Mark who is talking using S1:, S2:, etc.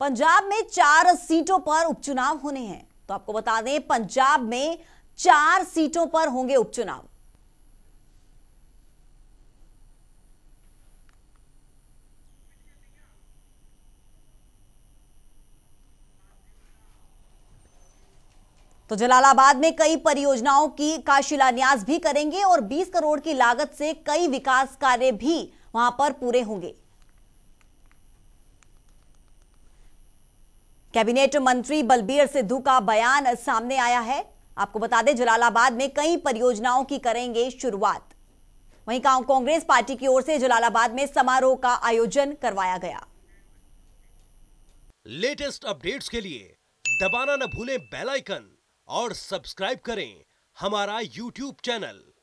S1: पंजाब में चार सीटों पर उपचुनाव होने हैं तो आपको बता दें पंजाब में चार सीटों पर होंगे उपचुनाव तो जलालाबाद में कई परियोजनाओं की का शिलान्यास भी करेंगे और 20 करोड़ की लागत से कई विकास कार्य भी वहां पर पूरे होंगे कैबिनेट मंत्री बलबीर सिद्धू का बयान सामने आया है आपको बता दें जलालाबाद में कई परियोजनाओं की करेंगे शुरुआत वहीं कांग्रेस पार्टी की ओर से जलालाबाद में समारोह का आयोजन करवाया गया
S2: लेटेस्ट अपडेट्स के लिए दबाना
S3: न भूलें बेल आइकन और सब्सक्राइब करें हमारा यूट्यूब चैनल